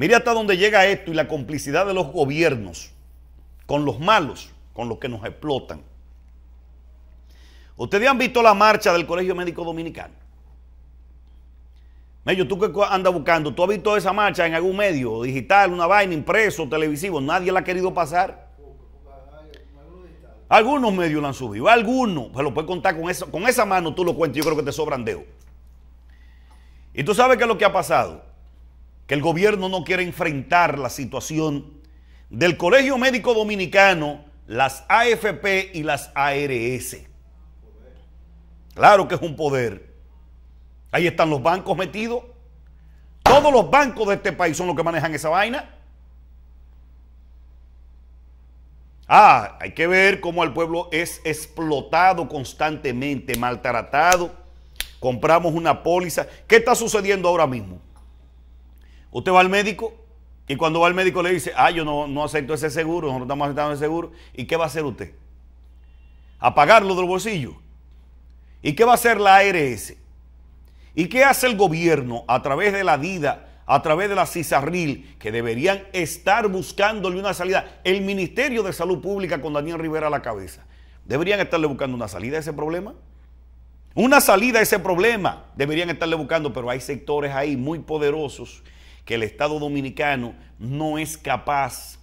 Mire hasta dónde llega esto y la complicidad de los gobiernos con los malos, con los que nos explotan. Ustedes han visto la marcha del Colegio Médico Dominicano. Mello, tú que andas buscando, tú has visto esa marcha en algún medio digital, una vaina, impreso, televisivo, nadie la ha querido pasar. Algunos medios la han subido, algunos, pero lo puedes contar con esa, con esa mano, tú lo cuentas, yo creo que te sobran dedos. Y tú sabes qué es lo que ha pasado que el gobierno no quiere enfrentar la situación del Colegio Médico Dominicano, las AFP y las ARS. Claro que es un poder. Ahí están los bancos metidos. Todos los bancos de este país son los que manejan esa vaina. Ah, hay que ver cómo el pueblo es explotado constantemente, maltratado. Compramos una póliza. ¿Qué está sucediendo ahora mismo? Usted va al médico y cuando va al médico le dice, ah, yo no, no acepto ese seguro, nosotros estamos aceptando ese seguro. ¿Y qué va a hacer usted? A pagarlo del bolsillo. ¿Y qué va a hacer la ARS? ¿Y qué hace el gobierno a través de la DIDA, a través de la CISARRIL, que deberían estar buscándole una salida? El Ministerio de Salud Pública con Daniel Rivera a la cabeza. ¿Deberían estarle buscando una salida a ese problema? Una salida a ese problema deberían estarle buscando, pero hay sectores ahí muy poderosos que el Estado dominicano no es capaz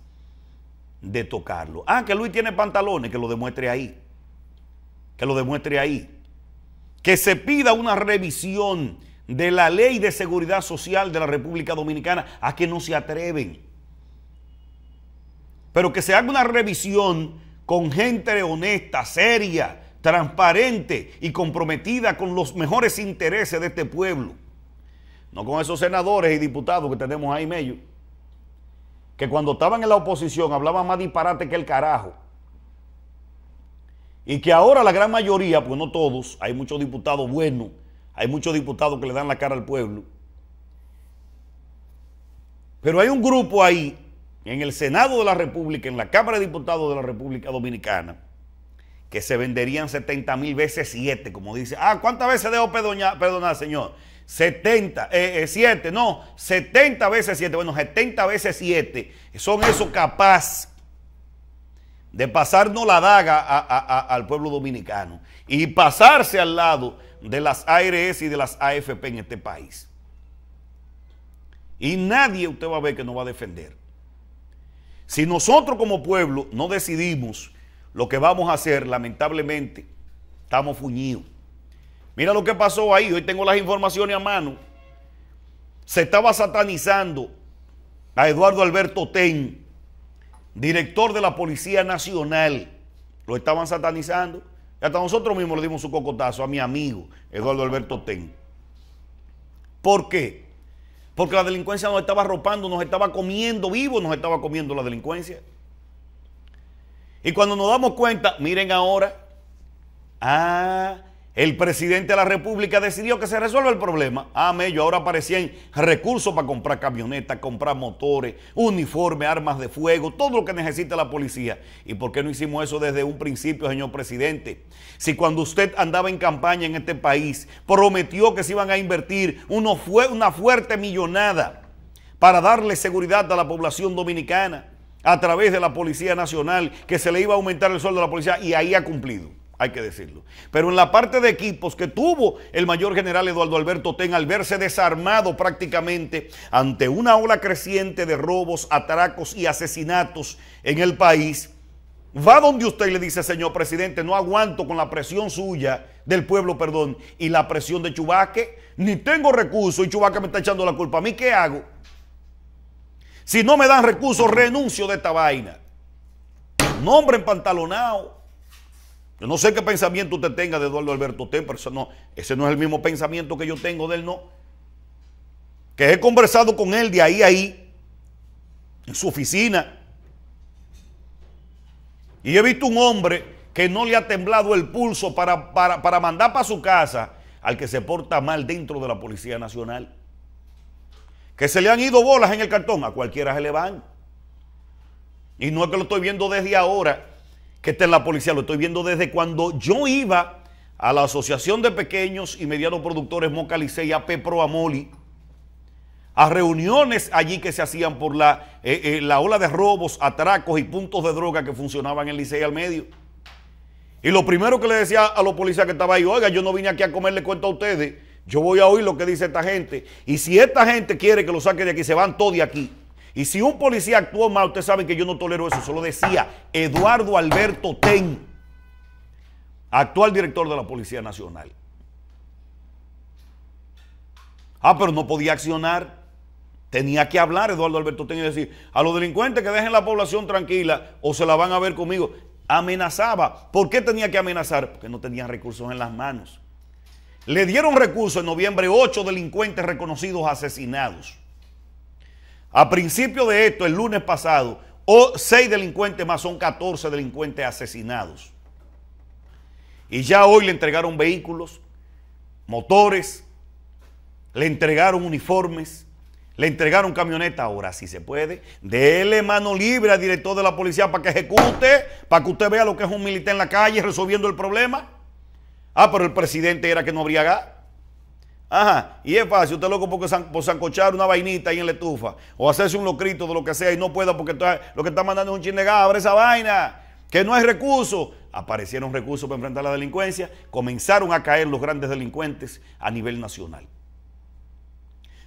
de tocarlo. Ah, que Luis tiene pantalones, que lo demuestre ahí. Que lo demuestre ahí. Que se pida una revisión de la ley de seguridad social de la República Dominicana, a que no se atreven. Pero que se haga una revisión con gente honesta, seria, transparente y comprometida con los mejores intereses de este pueblo. No con esos senadores y diputados que tenemos ahí medio. Que cuando estaban en la oposición hablaban más disparate que el carajo. Y que ahora la gran mayoría, pues no todos, hay muchos diputados buenos, hay muchos diputados que le dan la cara al pueblo. Pero hay un grupo ahí, en el Senado de la República, en la Cámara de Diputados de la República Dominicana, que se venderían 70 mil veces 7, como dice. Ah, ¿cuántas veces debo perdonar, señor? 70, 7, eh, eh, no, 70 veces 7, bueno, 70 veces 7, son esos capaz de pasarnos la daga al pueblo dominicano y pasarse al lado de las ARS y de las AFP en este país. Y nadie usted va a ver que nos va a defender. Si nosotros como pueblo no decidimos lo que vamos a hacer, lamentablemente estamos fuñidos. Mira lo que pasó ahí, hoy tengo las informaciones a mano. Se estaba satanizando a Eduardo Alberto Ten, director de la Policía Nacional. Lo estaban satanizando. Y hasta nosotros mismos le dimos un cocotazo a mi amigo Eduardo Alberto Ten. ¿Por qué? Porque la delincuencia nos estaba arropando, nos estaba comiendo vivo, nos estaba comiendo la delincuencia. Y cuando nos damos cuenta, miren ahora, ah, el presidente de la República decidió que se resuelva el problema. ah, ahora aparecían recursos para comprar camionetas, comprar motores, uniformes, armas de fuego, todo lo que necesita la policía. ¿Y por qué no hicimos eso desde un principio, señor presidente? Si cuando usted andaba en campaña en este país prometió que se iban a invertir una fuerte millonada para darle seguridad a la población dominicana a través de la Policía Nacional, que se le iba a aumentar el sueldo a la policía y ahí ha cumplido hay que decirlo. Pero en la parte de equipos que tuvo el mayor general Eduardo Alberto Ten al verse desarmado prácticamente ante una ola creciente de robos, atracos y asesinatos en el país, va donde usted le dice, señor presidente, no aguanto con la presión suya, del pueblo, perdón, y la presión de Chubaque, ni tengo recursos y Chubaque me está echando la culpa. ¿A mí qué hago? Si no me dan recursos, renuncio de esta vaina. Nombre empantalonado yo no sé qué pensamiento usted tenga de Eduardo Alberto Ten, pero ese no es el mismo pensamiento que yo tengo de él, no. Que he conversado con él de ahí a ahí, en su oficina. Y he visto un hombre que no le ha temblado el pulso para, para mandar para su casa al que se porta mal dentro de la Policía Nacional. Que se le han ido bolas en el cartón, a cualquiera se le van. Y no es que lo estoy viendo desde ahora que está en la policía. Lo estoy viendo desde cuando yo iba a la Asociación de Pequeños y Medianos Productores Moca Licea, AP Pro Amoli, a reuniones allí que se hacían por la, eh, eh, la ola de robos, atracos y puntos de droga que funcionaban en Licey al medio. Y lo primero que le decía a los policías que estaba ahí, oiga, yo no vine aquí a comerle cuenta a ustedes, yo voy a oír lo que dice esta gente. Y si esta gente quiere que lo saque de aquí, se van todos de aquí. Y si un policía actuó mal, ustedes saben que yo no tolero eso. Solo decía Eduardo Alberto Ten, actual director de la Policía Nacional. Ah, pero no podía accionar. Tenía que hablar Eduardo Alberto Ten y decir, a los delincuentes que dejen la población tranquila o se la van a ver conmigo. Amenazaba. ¿Por qué tenía que amenazar? Porque no tenía recursos en las manos. Le dieron recursos en noviembre, ocho delincuentes reconocidos asesinados. A principio de esto, el lunes pasado, o oh, seis delincuentes más, son 14 delincuentes asesinados. Y ya hoy le entregaron vehículos, motores, le entregaron uniformes, le entregaron camioneta. Ahora, si se puede, dele mano libre al director de la policía para que ejecute, para que usted vea lo que es un militar en la calle resolviendo el problema. Ah, pero el presidente era que no habría gas. Ajá, y es fácil, usted loco porque por zancochar una vainita ahí en la estufa o hacerse un locrito de lo que sea y no pueda porque lo que está mandando es un chingada abre esa vaina, que no hay recursos. Aparecieron recursos para enfrentar la delincuencia, comenzaron a caer los grandes delincuentes a nivel nacional.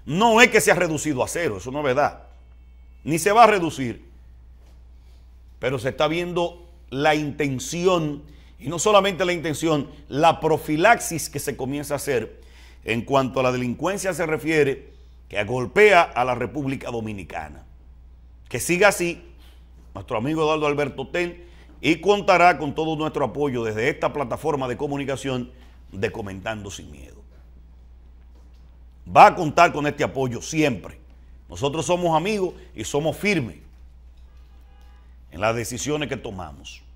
No es que se ha reducido a cero, eso no es verdad, ni se va a reducir, pero se está viendo la intención, y no solamente la intención, la profilaxis que se comienza a hacer en cuanto a la delincuencia se refiere, que golpea a la República Dominicana. Que siga así, nuestro amigo Eduardo Alberto Ten, y contará con todo nuestro apoyo desde esta plataforma de comunicación de Comentando Sin Miedo. Va a contar con este apoyo siempre. Nosotros somos amigos y somos firmes en las decisiones que tomamos.